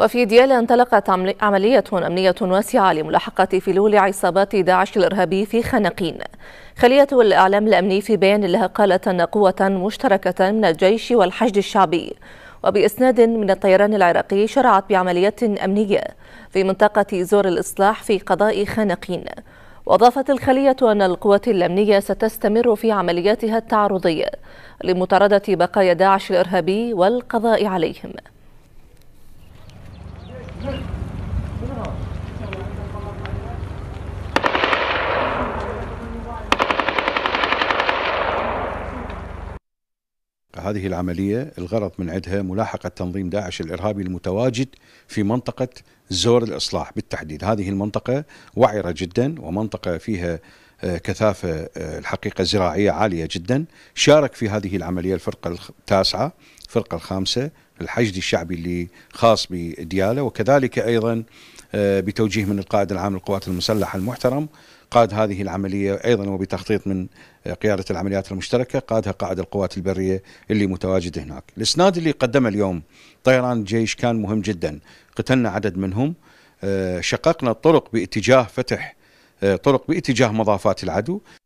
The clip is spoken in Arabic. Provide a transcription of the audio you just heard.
وفي ديالى انطلقت عملية أمنية واسعة لملاحقة فلول عصابات داعش الإرهابي في خنقين خلية الإعلام الأمني في بيان لها قالت أن قوة مشتركة من الجيش والحشد الشعبي وبإسناد من الطيران العراقي شرعت بعمليات أمنية في منطقة زور الإصلاح في قضاء خنقين وأضافت الخلية أن القوات الأمنية ستستمر في عملياتها التعرضية لمطاردة بقايا داعش الإرهابي والقضاء عليهم هذه العملية الغرض من عدها ملاحقة تنظيم داعش الإرهابي المتواجد في منطقة زور الإصلاح بالتحديد هذه المنطقة وعرة جدا ومنطقة فيها آه، كثافة آه، الحقيقة زراعية عالية جدا شارك في هذه العملية الفرقة التاسعة الفرقة الخامسة الحشد الشعبي اللي خاص بديالة وكذلك أيضا آه، بتوجيه من القائد العام للقوات المسلحة المحترم قاد هذه العملية أيضا وبتخطيط من آه، قيادة العمليات المشتركة قادها قائد القوات البرية اللي متواجد هناك الإسناد اللي قدمه اليوم طيران الجيش كان مهم جدا قتلنا عدد منهم آه، شققنا الطرق باتجاه فتح طرق باتجاه مضافات العدو